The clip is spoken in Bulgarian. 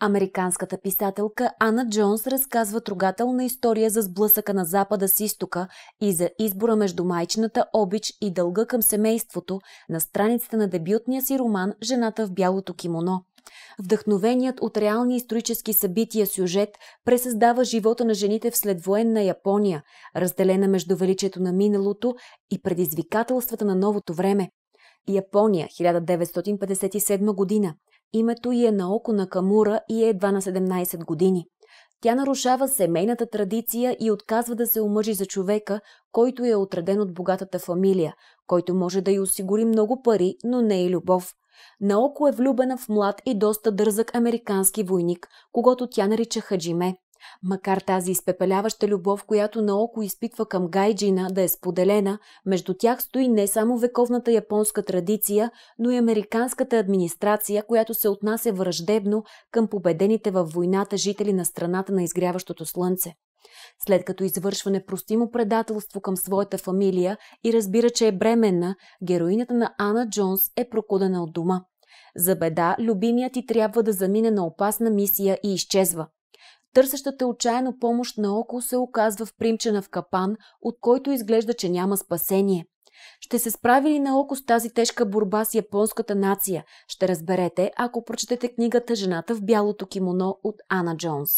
Американската писателка Ана Джонс разказва трогателна история за сблъсъка на Запада с Изтока и за избора между майчната обич и дълга към семейството на страницата на дебютния си роман «Жената в бялото кимоно». Вдъхновеният от реални исторически събития сюжет пресъздава живота на жените в следвоенна Япония, разделена между величието на миналото и предизвикателствата на новото време. Япония, 1957 година – Името й е Наоко Камура и е едва на 17 години. Тя нарушава семейната традиция и отказва да се омъжи за човека, който е отреден от богатата фамилия, който може да й осигури много пари, но не и любов. Наоко е влюбена в млад и доста дързък американски войник, когато тя нарича Хаджиме макар тази изпепеляваща любов, която наоко изпитва към гайджина да е споделена, между тях стои не само вековната японска традиция, но и американската администрация, която се отнася враждебно към победените във войната жители на страната на изгряващото слънце. След като извършва непростимо предателство към своята фамилия и разбира, че е бременна, героинята на Ана Джонс е прокудена от дома. За беда, любимият ти трябва да замине на опасна мисия и изчезва. Търсещата отчаяно помощ око се оказва в примчена в капан, от който изглежда, че няма спасение. Ще се справи ли на око с тази тежка борба с японската нация, ще разберете, ако прочетете книгата «Жената в бялото кимоно» от Ана Джонс.